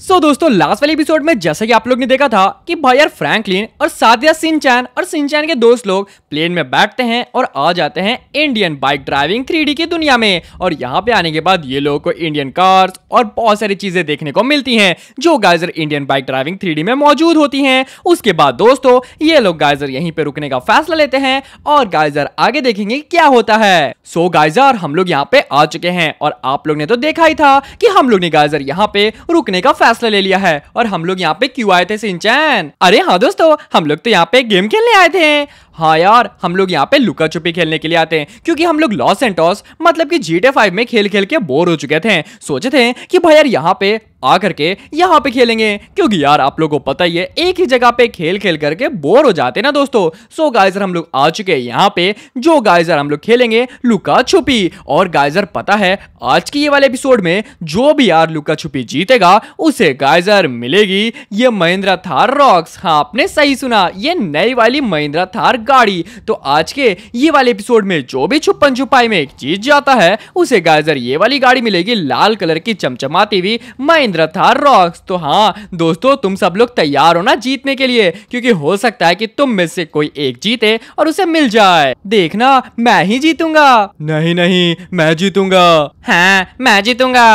सो so, दोस्तों last वाले episode में जैसा कि आप लोग ने देखा था कि भाई यार फ्रैंकलिन और साधिया सिंचैन और सिंचैन के दोस्त लोग प्लेन में बैठते हैं और आ जाते हैं इंडियन बाइक ड्राइविंग थ्री की दुनिया में और यहाँ पे आने के बाद ये लोगों को इंडियन कार्स और बहुत सारी चीजें देखने को मिलती है जो guys Indian bike driving three में मौजूद होती है उसके बाद दोस्तों ये लोग गाइजर यहीं पे रुकने का फैसला लेते हैं और गाइजर आगे देखेंगे क्या होता है सो गाइजर हम लोग यहाँ पे आ चुके हैं और आप लोग ने तो देखा ही था कि हम लोग ने गाइजर यहाँ पे रुकने का फैसला ले लिया है और हम लोग यहाँ पे क्यों आए थे सिंचैन अरे हाँ दोस्तों हम लोग तो यहाँ पे गेम खेलने आए थे हाँ यार हम लोग यहाँ पे लुका छुपी खेलने के लिए आते हैं क्योंकि हम लोग लॉस एंड टॉस मतलब कि जी फाइव में खेल खेल के बोर हो चुके थे सोचे थे कि भाई यार यहाँ पे आ करके यहाँ पे खेलेंगे क्योंकि यार आप लोगों को पता ही है एक ही जगह पे खेल खेल करके बोर हो जाते ना दोस्तों सो गाइजर हम लोग आ चुके हैं यहाँ पे जो गाइजर हम लोग खेलेंगे लुका छुपी और गाइजर पता है आज की ये वाले एपिसोड में जो भी यार लुका छुपी जीतेगा उसे गाइजर मिलेगी ये महिंद्रा थार रॉक्स हाँ आपने सही सुना ये नई वाली महिंद्रा थार गाड़ी तो आज के ये वाले एपिसोड में जो भी छुपन छुपाई में एक चीज जाता है उसे गाइजर ये वाली गाड़ी मिलेगी लाल कलर की चमचमाती हुई महिंद्र थार रॉक्स तो हाँ दोस्तों तुम सब लोग तैयार हो ना जीतने के लिए क्योंकि हो सकता है कि तुम में से कोई एक जीते और उसे मिल जाए देखना मैं ही जीतूंगा नहीं नहीं मैं जीतूंगा हाँ मैं जीतूंगा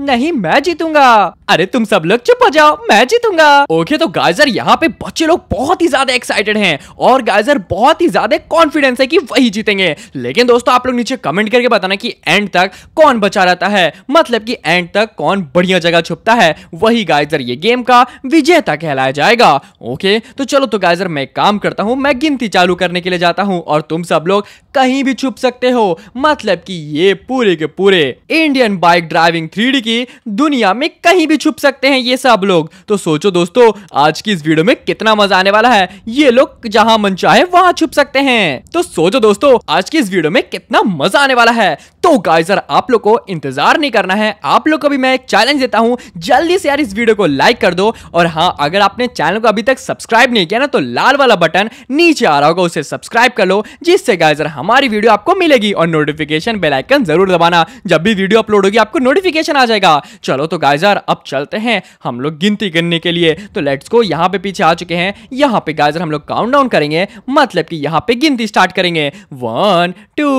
नहीं मैं जीतूंगा अरे तुम सब लोग चुप हो जाओ मैं जीतूंगा ओके तो गाइजर यहाँ पे बच्चे लोग बहुत ही ज्यादा एक्साइटेड हैं और गाइजर बहुत ही ज्यादा कॉन्फिडेंस है कि वही जीतेंगे लेकिन दोस्तों आप लोग नीचे कमेंट करके बताना कि एंड तक कौन बचा रहता है मतलब कि एंड तक कौन बढ़िया जगह छुपता है वही गाइजर ये गेम का विजेता कहलाया जाएगा ओके तो चलो तो गाइजर मैं काम करता हूँ मैं गिनती चालू करने के लिए जाता हूँ और तुम सब लोग कहीं भी छुप सकते हो मतलब की ये पूरे के पूरे इंडियन बाइक ड्राइविंग थ्री कि दुनिया में कहीं भी छुप सकते हैं ये सब लोग तो सोचो दोस्तों आज की इस वीडियो में कितना मजा आने वाला है ये लोग जहाँ मन चाहे वहाँ छुप सकते हैं तो सोचो दोस्तों आज की इस वीडियो में कितना मजा आने वाला है तो गाइजर आप लोग को इंतजार नहीं करना है आप लोग को भी मैं एक चैलेंज देता हूं जल्दी से यार इस वीडियो को लाइक कर दो और हाँ अगर आपने चैनल को अभी तक सब्सक्राइब नहीं किया ना तो लाल वाला बटन नीचे आ रहा होगा उसे सब्सक्राइब कर लो जिससे गाइजर हमारी वीडियो आपको मिलेगी और नोटिफिकेशन बेल आइकन जरूर दबाना जब भी वीडियो अपलोड होगी आपको नोटिफिकेशन आ जाएगा चलो तो गाइजर अब चलते हैं हम लोग गिनती करने के लिए तो लेट्स को यहाँ पे पीछे आ चुके हैं यहाँ पे गाइजर हम लोग काउंट डाउन करेंगे मतलब कि यहाँ पे गिनती स्टार्ट करेंगे वन टू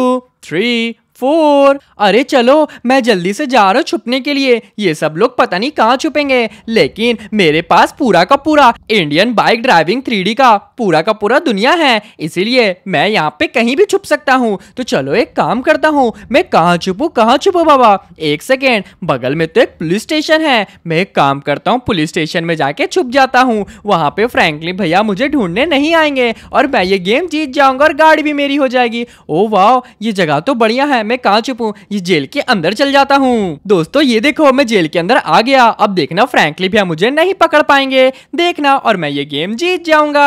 थ्री फोर अरे चलो मैं जल्दी से जा रहा हूँ छुपने के लिए ये सब लोग पता नहीं कहाँ छुपेंगे लेकिन मेरे पास पूरा का पूरा इंडियन बाइक ड्राइविंग थ्री का पूरा का पूरा दुनिया है इसीलिए मैं यहाँ पे कहीं भी छुप सकता हूँ तो चलो एक काम करता हूँ मैं कहाँ छुपू कहाँ छुपू बाबा एक सेकेंड बगल में तो एक पुलिस स्टेशन है मैं एक काम करता हूँ पुलिस स्टेशन में जाके छुप जाता हूँ वहाँ पे फ्रेंकली भैया मुझे ढूंढने नहीं आएंगे और मैं ये गेम जीत जाऊंगा और गाड़ी भी मेरी हो जाएगी ओ वाह ये जगह तो बढ़िया है मैं कहाँ छुपू ये जेल के अंदर चल जाता हूँ दोस्तों ये देखो मैं जेल के अंदर आ गया अब देखना फ्रेंकली भैया मुझे नहीं पकड़ पाएंगे देखना और मैं ये गेम जीत जाऊंगा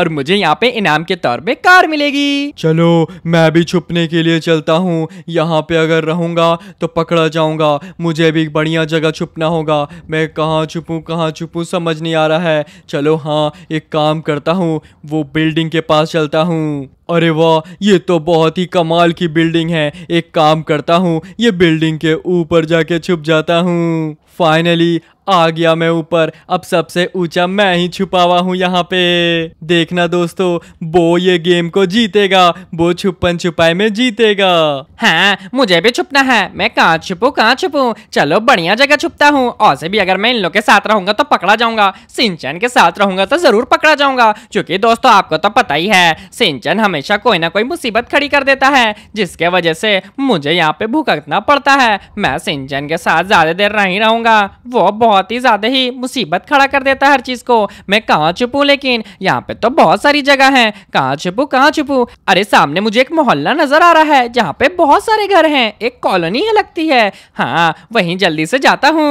और मुझे यहाँ पे इनाम के तौर पे कार मिलेगी चलो मैं भी छुपने के लिए चलता हूँ यहाँ पे अगर रहूंगा तो पकड़ा जाऊंगा मुझे भी बढ़िया जगह छुपना होगा मैं कहाँ छुपू कहाँ छुपू समझ नहीं आ रहा है चलो हाँ एक काम करता हूँ वो बिल्डिंग के पास चलता हूँ अरे वाह ये तो बहुत ही कमाल की बिल्डिंग है एक काम करता हूँ ये बिल्डिंग के ऊपर जाके छुप जाता हूँ फाइनली आ गया मैं ऊपर अब सबसे ऊंचा मैं ही छुपा हुआ हूँ यहाँ पे देखना दोस्तों वो ये गेम को जीतेगा वो छुपन छुपाई में जीतेगा हाँ मुझे भी छुपना है मैं कहाँ छुपू कहाँ छुपू चलो बढ़िया जगह छुपता हूँ और से भी अगर मैं इन लोग के साथ रहूंगा तो पकड़ा जाऊंगा सिंचन के साथ रहूंगा तो जरूर पकड़ा जाऊंगा क्यूँकी दोस्तों आपको तो पता ही है सिंचन हमेशा कोई ना कोई मुसीबत खड़ी कर देता है जिसके वजह से मुझे यहाँ पे भुगतना पड़ता है मैं सिंचन के साथ ज्यादा देर नहीं रहूंगा का वो बहुत ही ज़्यादा ही मुसीबत खड़ा कर देता है हर चीज़ को मैं कहा छुपू लेकिन यहाँ पे तो बहुत सारी जगह है कहाँ छुपू कहाँ छुपू अरे सामने मुझे एक मोहल्ला नजर आ रहा है जहाँ पे बहुत सारे घर है एक कॉलोनी लगती है हाँ वही जल्दी से जाता हूँ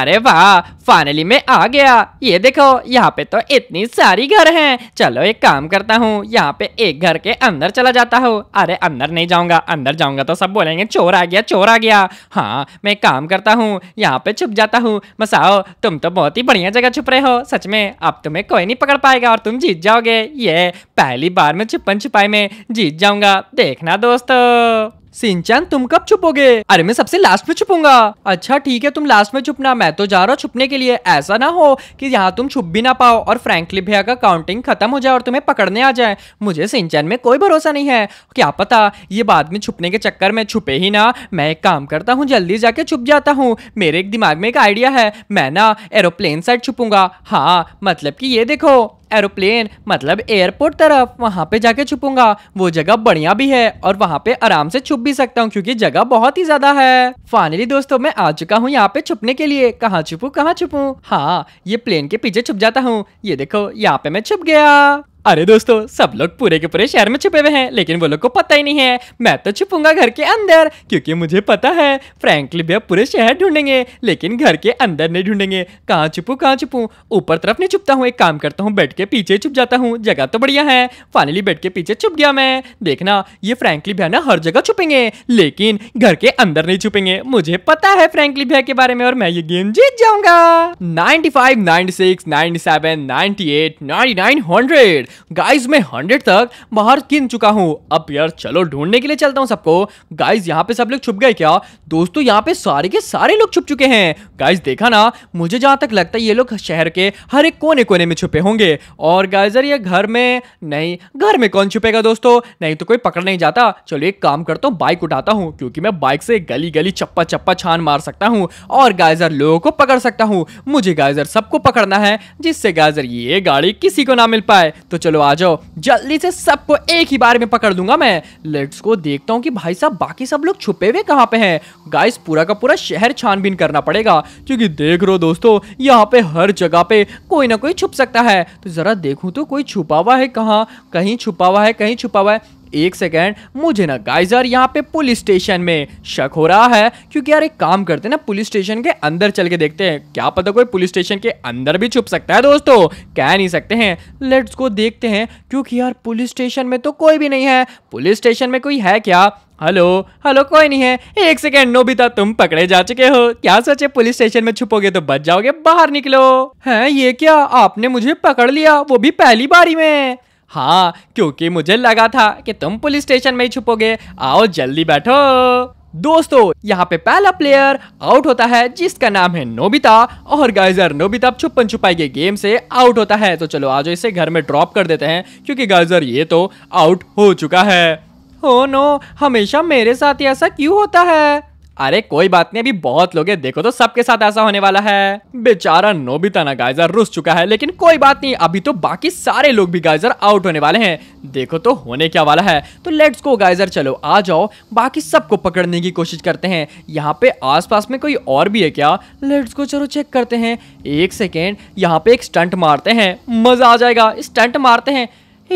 अरे वाह फाइनली मैं आ गया ये देखो यहाँ पे तो इतनी सारी घर है चलो एक काम करता हूँ यहाँ पे एक घर के अंदर चला जाता हूँ अरे अंदर नहीं जाऊंगा अंदर जाऊंगा तो सब बोलेंगे चोर आ गया चोर आ गया हाँ मैं काम करता हूँ यहाँ पे छुप छुप जाता हूँ मसाओ तुम तो बहुत ही बढ़िया जगह छुप रहे हो सच में अब तुम्हें कोई नहीं पकड़ पाएगा और तुम जीत जाओगे ये पहली बार में छुपन छुपाई में जीत जाऊंगा देखना दोस्तों सिंचन तुम कब छुपोगे अरे मैं सबसे लास्ट में छुपूंगा अच्छा ठीक है तुम लास्ट में छुपना मैं तो जा रहा हूँ छुपने के लिए ऐसा ना हो कि यहाँ तुम छुप भी ना पाओ और फ्रैंकली भैया का काउंटिंग खत्म हो जाए और तुम्हें पकड़ने आ जाए मुझे सिंचन में कोई भरोसा नहीं है क्या पता ये बाद में छुपने के चक्कर में छुपे ही ना मैं एक काम करता हूँ जल्दी जाके छुप जाता हूँ मेरे एक दिमाग में एक आइडिया है मैं ना एरोप्लेन साइड छुपूंगा हाँ मतलब की ये देखो एरोप्लेन मतलब एयरपोर्ट तरफ वहाँ पे जाके छुपूंगा वो जगह बढ़िया भी है और वहाँ पे आराम से छुप भी सकता हूँ क्योंकि जगह बहुत ही ज्यादा है फाइनली दोस्तों मैं आ चुका हूँ यहाँ पे छुपने के लिए कहाँ छुपू कहाँ छुपू हाँ ये प्लेन के पीछे छुप जाता हूँ ये देखो यहाँ पे मैं छुप गया अरे दोस्तों सब लोग पूरे के पूरे शहर में छुपे हुए हैं लेकिन वो लोग को पता ही नहीं है मैं तो छुपूंगा घर के अंदर क्योंकि मुझे पता है फ्रैंकली भैया पूरे शहर ढूंढेंगे लेकिन घर के अंदर नहीं ढूंढेंगे कहाँ छुपू कहाँ छुपू ऊपर तरफ नहीं छुपता हूँ एक काम करता हूँ बेड के पीछे छुप जाता हूँ जगह तो बढ़िया है फाइनली बेड के पीछे छुप गया मैं देखना ये फ्रेंकली भैया ना हर जगह छुपेंगे लेकिन घर के अंदर नहीं छुपेंगे मुझे पता है फ्रेंकली भैया के बारे में और मैं ये गेम जीत जाऊंगा seven ninety eight ninety nine hundred guys मैं हंड्रेड तक बाहर गिन चुका हूँ अब यार चलो ढूंढने के लिए चलता हूँ सबको गाइज यहाँ पे सब लोग छुप गए क्या दोस्तों यहाँ पे सारे के सारे लोग छुप चुके हैं गाइज देखा ना मुझे जहाँ तक लगता है ये लोग शहर के हर एक कोने कोने में छुपे होंगे और गाइजर ये घर में नहीं घर में कौन छुपेगा दोस्तों नहीं तो कोई पकड़ नहीं जाता चलो एक काम करता हूँ बाइक उठाता हूँ क्योंकि मैं बाइक से गली गली चप्पा चप्पा छान मार सकता हूँ और गाइजर लोगों को पकड़ सकता हूँ मुझे गाइजर सबको पकड़ना है जिससे गाइजर ये गाड़ी किसी को ना मिल पाए तो चलो आ जाओ जल्दी से सबको एक ही बार में पकड़ लूंगा मैं लेट्स को देखता हूँ कि भाई साहब बाकी सब लोग छुपे हुए कहाँ पे हैं गाइस पूरा का पूरा शहर छानबीन करना पड़ेगा क्योंकि देख रहे हो दोस्तों यहाँ पे हर जगह पे कोई ना कोई छुप सकता है तो जरा देखू तो कोई छुपा हुआ है कहाँ कहीं छुपा हुआ है कहीं छुपा हुआ है एक सेकेंड मुझे ना गाइज यार यहाँ पे पुलिस स्टेशन में शक हो रहा है क्योंकि यार एक काम करते हैं ना पुलिस स्टेशन के अंदर चल के देखते हैं क्या पता कोई पुलिस स्टेशन के अंदर भी छुप सकता है दोस्तों कह नहीं सकते हैं लेट्स को देखते हैं क्योंकि यार पुलिस स्टेशन में तो कोई भी नहीं है पुलिस स्टेशन में कोई है क्या हेलो हेलो कोई नहीं है एक सेकेंड नोबिता तुम पकड़े जा चुके हो क्या सोचे पुलिस स्टेशन में छुपोगे तो बच जाओगे बाहर निकलो है ये क्या आपने मुझे पकड़ लिया वो भी पहली बारी में हाँ क्योंकि मुझे लगा था कि तुम पुलिस स्टेशन में ही छुपोगे आओ जल्दी बैठो दोस्तों यहाँ पे पहला प्लेयर आउट होता है जिसका नाम है नोबिता और गाइजर नोबिता छुपन छुपाई के गेम से आउट होता है तो चलो आज इसे घर में ड्रॉप कर देते हैं क्योंकि गाइजर ये तो आउट हो चुका है हो oh नो हमेशा मेरे साथ ऐसा क्यों होता है अरे कोई बात नहीं अभी बहुत लोग हैं देखो तो सबके साथ ऐसा होने वाला है बेचारा नोबिता ना गाइजर रुस चुका है लेकिन कोई बात नहीं अभी तो बाकी सारे लोग भी गाइजर आउट होने वाले हैं देखो तो होने क्या वाला है तो लेट्स गो गाइजर चलो आ जाओ बाकी सबको पकड़ने की कोशिश करते हैं यहाँ पे आस में कोई और भी है क्या लेट्स को चलो चेक करते हैं एक सेकेंड यहाँ पे एक स्टंट मारते हैं मजा आ जाएगा स्टंट मारते हैं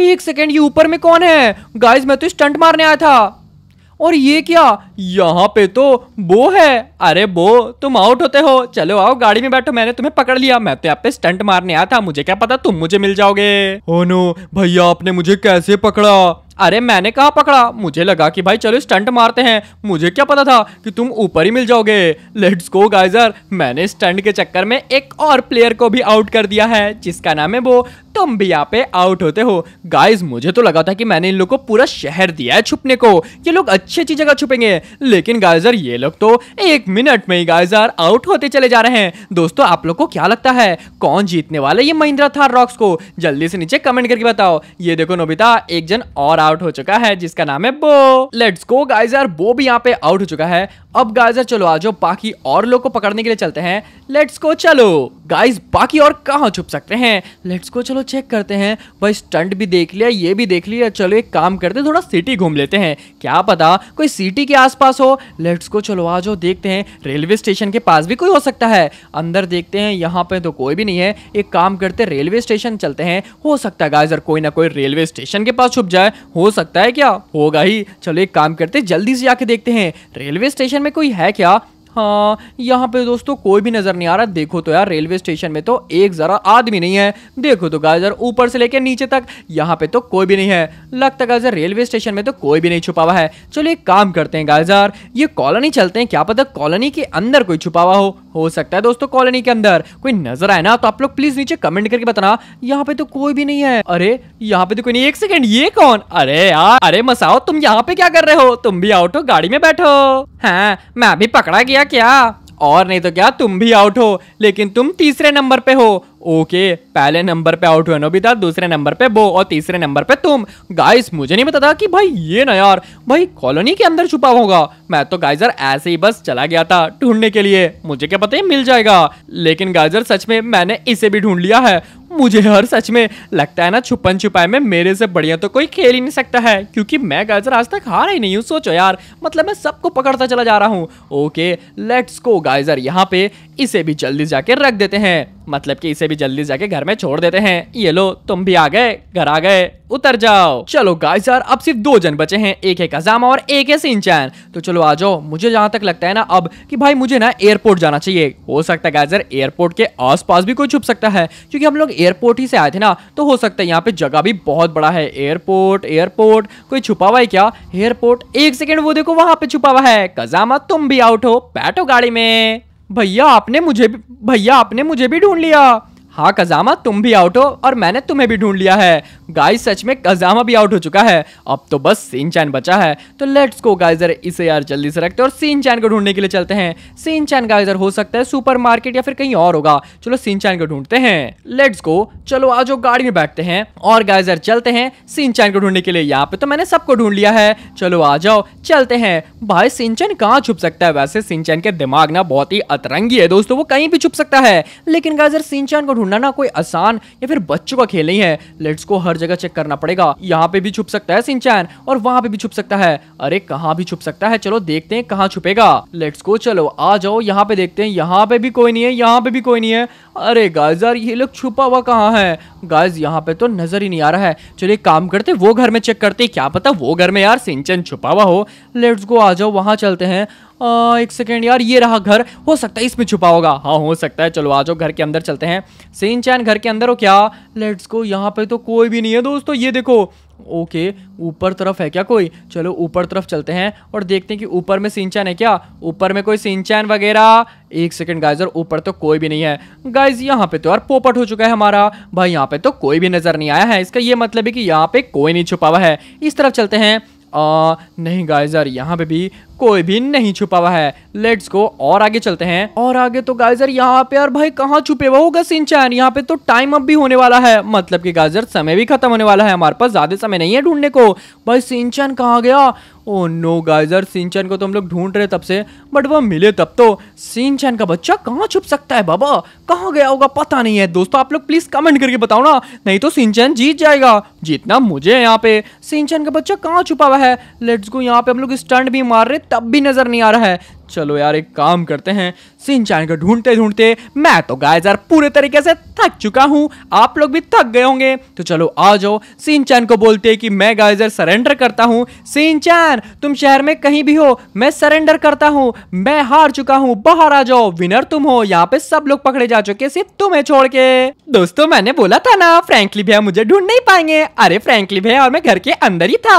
एक सेकेंड ये ऊपर में कौन है गाइज मैं तो स्टंट मारने आया था और ये क्या यहाँ पे तो बो है अरे बो तुम आउट होते हो चलो आओ गाड़ी में बैठो मैंने तुम्हें पकड़ लिया मैं तो यहाँ पे स्टंट मारने आया था मुझे क्या पता तुम मुझे मिल जाओगे ओ नो भैया आपने मुझे कैसे पकड़ा अरे मैंने कहा पकड़ा मुझे लगा कि भाई चलो स्टंट मारते हैं मुझे क्या पता था कि तुम ऊपर ही मिल जाओगे लेट्स गो गाइजर मैंने स्टंट के चक्कर में एक और प्लेयर को भी आउट कर दिया है जिसका नाम है वो तुम भी यहाँ पे आउट होते हो गाइज मुझे तो लगा था कि मैंने इन लोग को पूरा शहर दिया है छुपने को ये लोग अच्छी अच्छी जगह छुपेंगे लेकिन गाइजर ये लोग तो एक मिनट में ही गाइजर आउट होते चले जा रहे हैं दोस्तों आप लोग को क्या लगता है कौन जीतने वाले ये महिंद्रा थार रॉक्स को जल्दी से नीचे कमेंट करके बताओ ये देखो नोबिता एक जन और आउट हो चुका है जिसका नाम है बो लेट्स गो गाइजर बो भी यहाँ पे आउट हो चुका है अब गाइजर चलो आज बाकी और लोग को पकड़ने के लिए चलते हैं लेट्स गो चलो गाइज बाकी और कहा छुप सकते हैं लेट्स गो चलो चेक करते हैं भाई स्टंट भी देख लिया ये भी देख लिया चलो एक काम करते थोड़ा सिटी घूम लेते हैं क्या पता कोई सिटी के आसपास हो लेट्स को चलो आ जाओ देखते हैं रेलवे स्टेशन के पास भी कोई हो सकता है अंदर देखते हैं यहाँ पे तो कोई भी नहीं है एक काम करते रेलवे स्टेशन चलते हैं हो सकता है गाजर कोई ना कोई रेलवे स्टेशन के पास छुप जाए हो सकता है क्या होगा ही चलो एक काम करते जल्दी से आके देखते हैं रेलवे स्टेशन में कोई है क्या हाँ यहाँ पे दोस्तों कोई भी नजर नहीं आ रहा देखो तो यार रेलवे स्टेशन में तो एक जरा आदमी नहीं है देखो तो गाजर ऊपर से लेकर नीचे तक यहाँ पे तो कोई भी नहीं है लगता गाजर रेलवे स्टेशन में तो कोई भी नहीं छुपा हुआ है चलो एक काम करते हैं गाजर ये कॉलोनी चलते हैं क्या पता कॉलोनी के अंदर कोई छुपा हुआ हो हो सकता है दोस्तों कॉलोनी के अंदर कोई नजर आए ना तो आप लोग प्लीज नीचे कमेंट करके बताना यहाँ पे तो कोई भी नहीं है अरे यहाँ पे तो कोई नहीं एक सेकेंड ये कौन अरे यार अरे मसाओ तुम यहाँ पे क्या कर रहे हो तुम भी आउट हो गाड़ी में बैठो है हाँ, मैं अभी पकड़ा गया क्या और नहीं तो क्या तुम भी आउट हो लेकिन तुम तीसरे नंबर पे हो ओके पहले नंबर पे आउट हुए नोबिता दूसरे नंबर पे बो और तीसरे नंबर पे तुम गाइस मुझे नहीं पता था कि भाई ये ना यार भाई कॉलोनी के अंदर छुपा होगा मैं तो गाइजर ऐसे ही बस चला गया था ढूंढने के लिए मुझे क्या पता है मिल जाएगा लेकिन गाइजर सच में मैंने इसे भी ढूंढ लिया है मुझे हर सच में लगता है ना छुपन छुपाई में मेरे से बढ़िया तो कोई खेल ही नहीं सकता है क्योंकि मैं गाइजर आज तक हार ही नहीं हूँ सोचो यार मतलब मैं सबको पकड़ता चला जा रहा हूँ ओके लेट्स को गाइजर यहाँ पे इसे भी जल्दी जाके रख देते हैं मतलब कि इसे भी जल्दी जाके घर में छोड़ देते हैं ये लो तुम भी आ गए घर आ गए उतर जाओ चलो गाइस यार अब सिर्फ दो जन बचे हैं एक है कजामा और एक है सिंचैन तो चलो आ जाओ मुझे जहाँ तक लगता है ना अब कि भाई मुझे ना एयरपोर्ट जाना चाहिए हो सकता है गाइजर एयरपोर्ट के आसपास भी कोई छुप सकता है क्योंकि हम लोग एयरपोर्ट ही से आए थे ना तो हो सकता है यहाँ पे जगह भी बहुत बड़ा है एयरपोर्ट एयरपोर्ट कोई छुपा हुआ है क्या एयरपोर्ट एक सेकेंड वो देखो वहां पे छुपा हुआ है कजामा तुम भी आउट हो बैठो गाड़ी में भैया आपने मुझे भी भैया आपने मुझे भी ढूंढ लिया हाँ कजामा तुम भी आउट हो और मैंने तुम्हें भी ढूंढ लिया है गाइस सच में कजामा भी आउट हो चुका है अब तो बस सीन चैन बचा है तो लेट्स को गाइजर इसे यार जल्दी से रखते हैं और सीन चैन को ढूंढने के लिए चलते हैं सीन चैन गाइजर हो सकता है सुपर मार्केट या फिर कहीं और होगा चलो सीन चैन को ढूंढते हैं लेट्स गो चलो आज वो गाड़ी में बैठते हैं और गाइजर चलते हैं सीन चैन को ढूंढने के लिए यहाँ पे तो मैंने सबको ढूंढ लिया है चलो आ जाओ चलते हैं भाई सिंचन कहाँ छुप सकता है वैसे सिंचन के दिमाग ना बहुत ही अतरंगी है दोस्तों वो कहीं भी छुप सकता है लेकिन गाइजर सिंचन को ढूंढना ना कोई आसान या फिर बच्चों का खेल नहीं है लेट्स को हर जगह चेक करना पड़ेगा यहाँ पे भी छुप सकता है सिंचैन और वहाँ पे भी छुप सकता है अरे कहाँ भी छुप सकता है चलो देखते हैं कहाँ छुपेगा लेट्स को चलो आ जाओ यहाँ पे देखते हैं यहाँ पे भी कोई नहीं है यहाँ पे भी कोई नहीं है अरे गाइस यार ये लोग छुपा हुआ कहाँ है गाइस यहाँ पे तो नजर ही नहीं आ रहा है चलिए काम करते वो घर में चेक करते क्या पता वो घर में यार सिंचन छुपा हुआ हो लेट्स गो आ जाओ वहाँ चलते हैं आ, एक सेकेंड यार ये रहा घर हो सकता है इसमें छुपा होगा हाँ हो सकता है चलो आ जाओ घर के अंदर चलते हैं सिंचन घर के अंदर हो क्या लेट्स गो यहाँ पे तो कोई भी नहीं है दोस्तों ये देखो ओके ऊपर तरफ है क्या कोई चलो ऊपर तरफ चलते हैं और देखते हैं कि ऊपर में सिंचन है क्या ऊपर में कोई सिंचन वगैरह एक सेकंड गाइज और ऊपर तो कोई भी नहीं है गाइज यहाँ पे तो यार पोपट हो चुका है हमारा भाई यहाँ पे तो कोई भी नजर नहीं आया है इसका ये मतलब है कि यहाँ पे कोई नहीं छुपा हुआ है इस तरफ चलते हैं आ, नहीं गाइजर यहाँ पे भी कोई भी नहीं छुपा हुआ है लेट्स गो और आगे चलते हैं और आगे तो गाइजर यहाँ पे और भाई कहाँ छुपे हुआ होगा सिंचान यहाँ पे तो टाइम अप भी होने वाला है मतलब कि गाइजर समय भी खत्म होने वाला है हमारे पास ज्यादा समय नहीं है ढूंढने को भाई सिंचान कहाँ गया ओ नो गाइजर सिंचन को तो हम लोग ढूंढ रहे तब से बट वो मिले तब तो सिंचन का बच्चा कहाँ छुप सकता है बाबा कहाँ गया होगा पता नहीं है दोस्तों आप लोग प्लीज कमेंट करके बताओ ना नहीं तो सिंचन जीत जाएगा जीतना मुझे यहाँ पे सिंचन का बच्चा कहाँ छुपा हुआ है लेट्स गो यहाँ पे हम लोग स्टंट भी मार रहे तब भी नज़र नहीं आ रहा है चलो यार एक काम करते हैं सिंचाई को ढूंढते ढूंढते मैं तो गाय यार पूरे तरीके से थक चुका हूँ आप लोग भी थक गए होंगे तो चलो आ जाओ सिंचान को बोलते हैं कि मैं गाय यार सरेंडर करता हूँ सिंचान तुम शहर में कहीं भी हो मैं सरेंडर करता हूँ मैं हार चुका हूँ बाहर आ जाओ विनर तुम हो यहाँ पे सब लोग पकड़े जा चुके सिर्फ तुम्हें छोड़ के दोस्तों मैंने बोला था ना फ्रेंकली भैया मुझे ढूंढ नहीं पाएंगे अरे फ्रेंकली भैया और मैं घर के अंदर ही था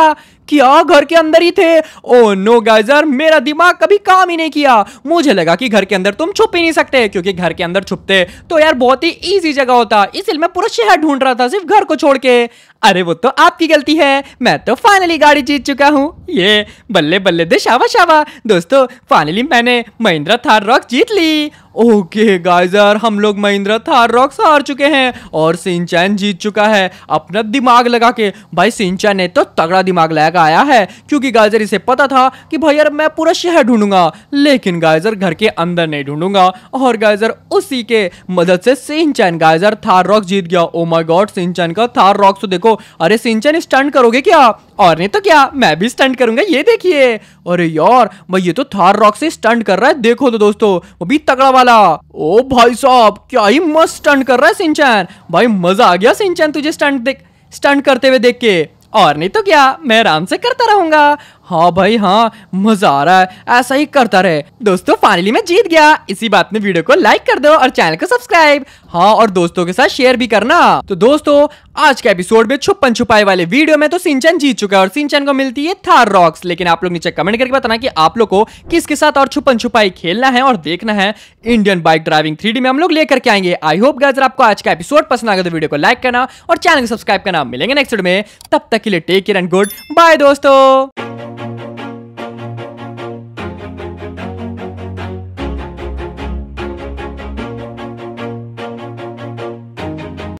क्या घर के अंदर ही थे ओ नो गाइजर मेरा दिमाग कभी काम ही नहीं किया मुझे लगा कि घर के अंदर तुम छुप ही नहीं सकते क्योंकि घर के अंदर छुपते तो यार बहुत ही ईजी जगह होता इसलिए मैं पूरा शहर ढूंढ रहा था सिर्फ घर को छोड़ के अरे वो तो आपकी गलती है मैं तो फाइनली गाड़ी जीत चुका हूँ ये बल्ले बल्ले दे शावा शावा दोस्तों फाइनली मैंने महिंद्रा थार रॉक जीत ली ओके गाइजर हम लोग महिंद्रा थार रॉक्स हार चुके हैं और सिंचैन जीत चुका है अपना दिमाग लगा के भाई सिंचैन ने तो तगड़ा दिमाग लगा आया है क्योंकि गाइजर इसे पता था कि भाई यार मैं पूरा शहर ढूंढूंगा लेकिन गाइजर घर के अंदर नहीं ढूंढूंगा और गाइजर उसी के मदद से सिंचैन गाइजर थार रॉक्स जीत गया ओ माई गॉड सिंचैन का थार रॉक्स तो देखो अरे सिंचैन स्टंट करोगे क्या और नहीं तो क्या मैं भी स्टंट करूंगा ये देखिए अरे यार भाई ये तो थार रॉक से स्टंट कर रहा है देखो तो दोस्तों वो भी तगड़ा वाला वाला ओ भाई साहब क्या ही मस्त स्टंट कर रहा है सिंचन भाई मजा आ गया सिंचन तुझे स्टंट देख स्टंट करते हुए देख के और नहीं तो क्या मैं आराम से करता रहूंगा हाँ भाई हाँ मजा आ रहा है ऐसा ही करता रहे दोस्तों फाइनली मैं जीत गया इसी बात में वीडियो को लाइक कर दो और चैनल को सब्सक्राइब हाँ और दोस्तों के साथ शेयर भी करना तो दोस्तों आज के एपिसोड में छुपन छुपाई वाले वीडियो में तो सिंचन जीत चुका है और सिंचन को मिलती है थार रॉक्स लेकिन आप लोग नीचे कमेंट करके बताना की आप लोग को किसके साथ और छुपन छुपाई खेलना है और देखना है इंडियन बाइक ड्राइविंग थ्री में हम लोग लेकर के आएंगे आई होप गाजर आपको आज का एपिसोड पसंद आगे तो वीडियो को लाइक करना और चैनल को सब्सक्राइब करना मिलेंगे नेक्स्ट में तब तक के लिए take care and goodbye दोस्तों